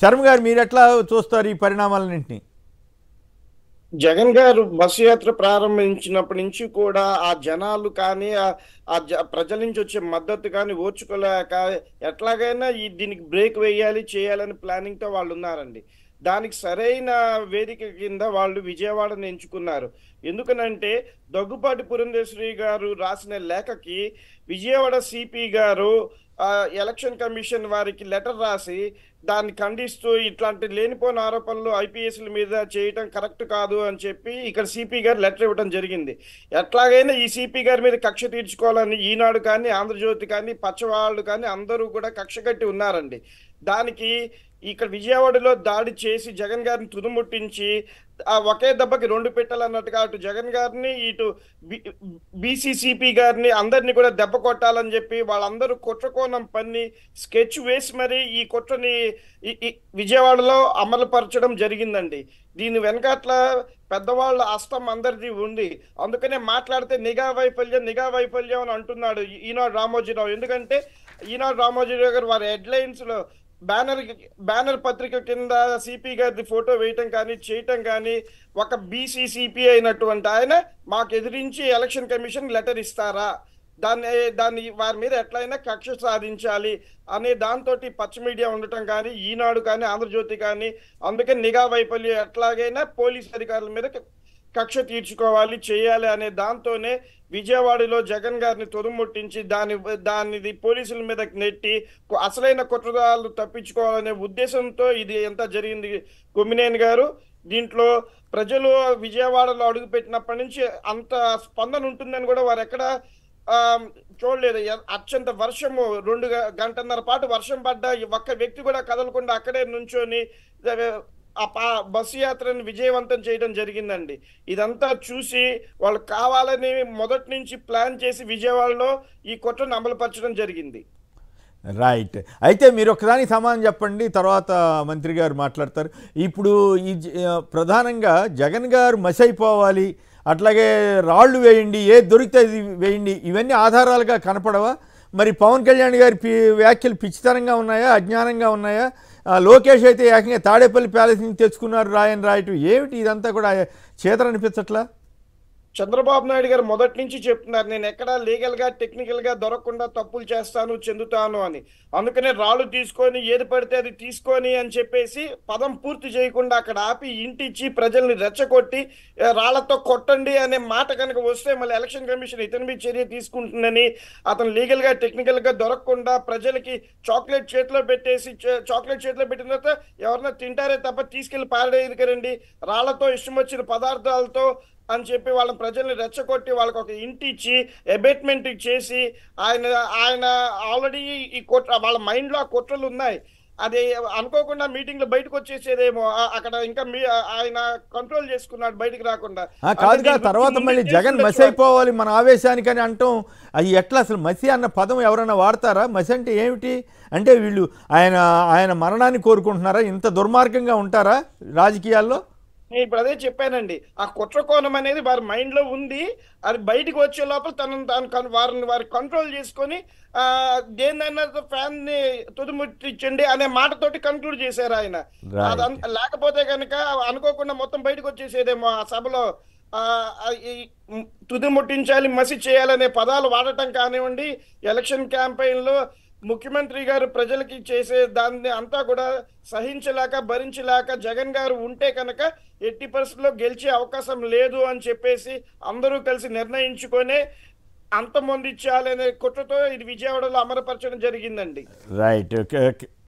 శర్మ గారు మీరు ఎట్లా చూస్తారు ఈ పరిణామాలన్నింటినీ జగన్ గారు బస్సు యాత్ర ప్రారంభించినప్పటి నుంచి కూడా ఆ జనాలు కానీ ఆ ప్రజల నుంచి వచ్చే మద్దతు కానీ ఓర్చుకోలేక ఎట్లాగైనా ఈ దీనికి బ్రేక్ వేయాలి చేయాలని ప్లానింగ్తో వాళ్ళు ఉన్నారండి దానికి సరైన వేదిక కింద వాళ్ళు విజయవాడను ఎంచుకున్నారు ఎందుకనంటే దగ్గుపాటి పురంధేశ్వరి గారు రాసిన లేఖకి విజయవాడ సిపి గారు ఎలక్షన్ కమిషన్ వారికి లెటర్ రాసి దాన్ని ఖండిస్తూ ఇట్లాంటి లేనిపోని ఆరోపణలు ఐపీఎస్ల మీద చేయటం కరెక్ట్ కాదు అని చెప్పి ఇక్కడ సిపి గారు లెటర్ ఇవ్వడం జరిగింది ఎట్లాగైనా ఈ సిపి గారి మీద కక్ష తీర్చుకోవాలని ఈనాడు కానీ ఆంధ్రజ్యోతి కానీ పచ్చవాళ్ళు కానీ అందరూ కూడా కక్ష కట్టి ఉన్నారండి దానికి ఇక్కడ విజయవాడలో దాడి చేసి జగన్ గారిని తుదుముట్టించి ఆ ఒకే దెబ్బకి రెండు పెట్టాలన్నట్టుగా అటు జగన్ గారిని ఇటు బీసీసీపీ గారిని అందరినీ కూడా దెబ్బ కొట్టాలని చెప్పి వాళ్ళందరూ కుట్రకోణం పన్ని స్కెచ్ వేసి మరి ఈ కుట్రని విజయవాడలో అమలుపరచడం జరిగిందండి దీని వెనకట్ల పెద్దవాళ్ళ అస్తం అందరిది ఉంది అందుకనే మాట్లాడితే నిఘా వైఫల్యం నిఘా వైఫల్యం అని అంటున్నాడు ఈనాడు రామోజీరావు ఎందుకంటే ఈనాడు రామోజీరావు గారు వారి హెడ్లైన్స్లో బ్యానర్ బ్యానర్ పత్రిక కింద సిపి గారిది ఫోటో వేయటం కానీ చేయటం కానీ ఒక బీసీసీపీ అయినటువంటి ఆయన మాకు ఎదిరించి ఎలక్షన్ కమిషన్ లెటర్ ఇస్తారా దాన్ని దాన్ని వారి మీద ఎట్లయినా కక్ష సాధించాలి అనే దాంతో పచ్చ మీడియా ఉండటం కానీ ఈనాడు కానీ ఆంధ్రజ్యోతి కానీ అందుకే నిఘా వైఫల్యం ఎట్లాగైనా పోలీస్ అధికారుల మీద కక్ష తీర్చుకోవాలి చేయాలి అనే దాంతోనే విజయవాడలో జగన్ గారిని తొదుముట్టించి దాని దానిది పోలీసుల మీద నెట్టి అసలైన కుట్రదాలు తప్పించుకోవాలనే ఉద్దేశంతో ఇది ఎంత జరిగింది కొమ్మినేని గారు దీంట్లో ప్రజలు విజయవాడలో అడుగుపెట్టినప్పటి నుంచి అంత స్పందన ఉంటుందని కూడా వారు ఎక్కడ చూడలేదు అత్యంత వర్షము రెండు గంటన్నర పాటు వర్షం పడ్డ ఒక్క వ్యక్తి కూడా కదలకుండా అక్కడే నుంచొని ఆ బస్సు యాత్రని విజయవంతం చేయడం జరిగిందండి ఇదంతా చూసి వాళ్ళు కావాలని మొదటి నుంచి ప్లాన్ చేసి విజయవాడలో ఈ కుట్రను అమలుపరచడం జరిగింది రైట్ అయితే మీరు ఒకదానికి సమానం చెప్పండి తర్వాత మంత్రి గారు మాట్లాడతారు ఇప్పుడు ఈ ప్రధానంగా జగన్ గారు మసైపోవాలి అట్లాగే రాళ్ళు వేయండి ఏ దొరికితే అది వేయండి ఇవన్నీ ఆధారాలుగా కనపడవా మరి పవన్ కళ్యాణ్ గారి వ్యాఖ్యలు పిచ్చితనంగా ఉన్నాయా అజ్ఞానంగా ఉన్నాయా లోకేష్ అయితే ఏకంగా తాడేపల్లి ప్యాలెస్ నుంచి తెచ్చుకున్నారు రాయని రాయటం ఏమిటి ఇదంతా కూడా చేతరనిపించట్లా చంద్రబాబు నాయుడు గారు మొదటి నుంచి చెప్తున్నారు నేను ఎక్కడా లీగల్గా టెక్నికల్గా దొరకకుండా తప్పులు చేస్తాను చెందుతాను అని అందుకనే రాళ్ళు తీసుకొని ఏది పడితే అది తీసుకొని అని చెప్పేసి పదం పూర్తి చేయకుండా అక్కడ ఆపి ఇంటిచ్చి ప్రజల్ని రెచ్చగొట్టి రాళ్లతో కొట్టండి అనే మాట కనుక వస్తే మళ్ళీ ఎలక్షన్ కమిషన్ ఇతని మీద చర్య తీసుకుంటుందని అతను లీగల్గా టెక్నికల్గా దొరకకుండా ప్రజలకి చాక్లెట్ చేతిలో పెట్టేసి చాక్లెట్ చేతిలో పెట్టిన తర్వాత ఎవరన్నా తింటారే తప్ప తీసుకెళ్లి పారడేది కదండి రాళ్లతో ఇష్టం వచ్చిన పదార్థాలతో అని చెప్పి వాళ్ళ ప్రజల్ని రెచ్చగొట్టి వాళ్ళకి ఒక ఇంటి ఇచ్చి అబేట్మెంట్ చేసి ఆయన ఆయన ఆల్రెడీ ఈ కుట్ర వాళ్ళ మైండ్లో ఆ కుట్రలు ఉన్నాయి అది అనుకోకుండా మీటింగ్ లో బయటకు వచ్చేసేదేమో అక్కడ ఇంకా మీ ఆయన కంట్రోల్ చేసుకున్నాడు బయటకు రాకుండా కాదు తర్వాత మళ్ళీ జగన్ మసి అయిపోవాలి మన ఆవేశానికి అని అంటాం అవి ఎట్లా అసలు మసి అన్న పదం ఎవరైనా వాడతారా మసి అంటే ఏమిటి అంటే వీళ్ళు ఆయన ఆయన మరణాన్ని కోరుకుంటున్నారా ఇంత దుర్మార్గంగా ఉంటారా రాజకీయాల్లో నేను ఇప్పుడు అదే చెప్పానండి ఆ కుట్ర కోణం అనేది వారి మైండ్ లో ఉంది అది బయటకు వచ్చే లోపల తనను తాను వారిని వారి కంట్రోల్ చేసుకొని దేన్నైనా ఫ్యాన్ ని తుదిముట్టించండి అనే మాటతోటి కంక్లూడ్ చేశారు ఆయన లేకపోతే కనుక అనుకోకుండా మొత్తం బయటకు వచ్చేసేదేమో ఆ సభలో తుది ముట్టించాలి మసి చేయాలనే పదాలు వాడటం కానివ్వండి ఎలక్షన్ క్యాంపెయిన్ లో ముఖ్యమంత్రి గారు ప్రజలకి చేసే దాన్ని అంతా కూడా సహించలేక భరించలేక జగన్ గారు ఉంటే కనుక ఎట్టి పరిస్థితుల్లో గెలిచే అవకాశం లేదు అని చెప్పేసి అందరూ కలిసి నిర్ణయించుకొనే అంతమంది అంతమొందించాలనే కుట్రతో ఇది విజయవాడలో అమరపరచడం జరిగిందండి రైట్